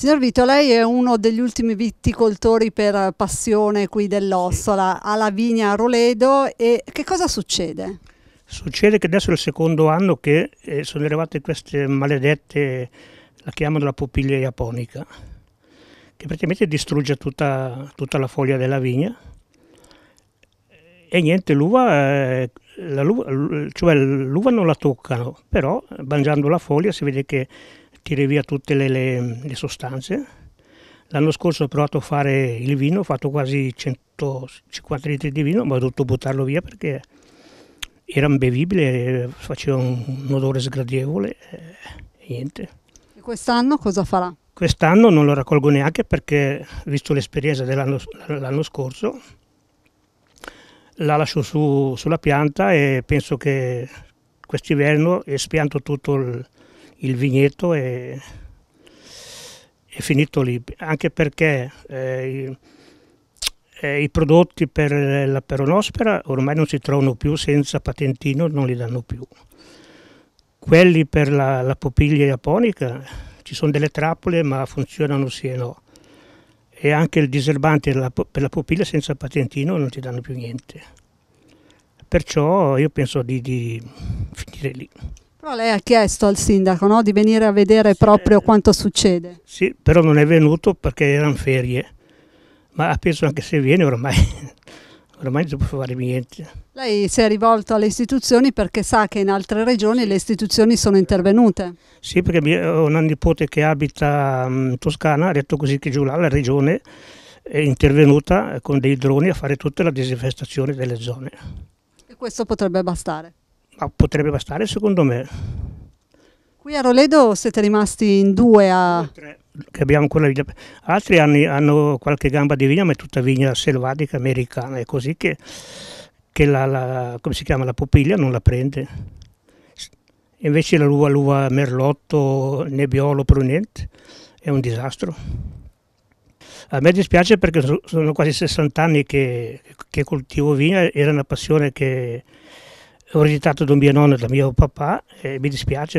Signor Vito, lei è uno degli ultimi viticoltori per passione qui dell'Ossola, sì. alla vigna Roledo e che cosa succede? Succede che adesso è il secondo anno che eh, sono arrivate queste maledette, la chiamano la pupiglia japonica, che praticamente distrugge tutta, tutta la foglia della vigna e niente, l'uva, eh, l'uva, cioè l'uva non la toccano, però mangiando la foglia si vede che tira via tutte le, le, le sostanze. L'anno scorso ho provato a fare il vino, ho fatto quasi 150 litri di vino, ma ho dovuto buttarlo via perché era imbevibile, faceva un, un odore sgradevole eh, e niente. E quest'anno cosa farà? Quest'anno non lo raccolgo neanche perché, visto l'esperienza dell'anno scorso, la lascio su, sulla pianta e penso che quest'inverno espianto tutto il, il vigneto e è finito lì, anche perché eh, i, eh, i, prodotti per la peronospera ormai non si trovano più senza patentino, non li danno più. Quelli per la, la popiglia japonica ci sono delle trappole ma funzionano sì e no. E anche il diserbante per la, per popiglia senza patentino non ti danno più niente. Perciò io penso di, di finire lì. Però lei ha chiesto al sindaco no, di venire a vedere proprio quanto succede. Sì, però non è venuto perché erano ferie, ma penso anche se viene ormai, ormai non può fare niente. Lei si è rivolto alle istituzioni perché sa che in altre regioni le istituzioni sono intervenute. Sì, perché ho una nipote che abita mm, in Toscana, ha detto così che giù là la regione è intervenuta con dei droni a fare tutta la disinfestazione delle zone. E questo potrebbe bastare? Ah, potrebbe bastare secondo me. Qui a Roledo siete rimasti in due a... che abbiamo quella vigna. Altri hanno, hanno, qualche gamba di vigna, ma è tutta vigna selvatica americana, è così che, che la, la, chiama, la, pupiglia non la prende. Invece la luva, luva merlotto, nebbiolo, prunente, è un disastro. A me dispiace perché sono quasi 60 anni che, che coltivo vigna, era una passione che ho ereditato da mio nonno e da mio papà e mi dispiace.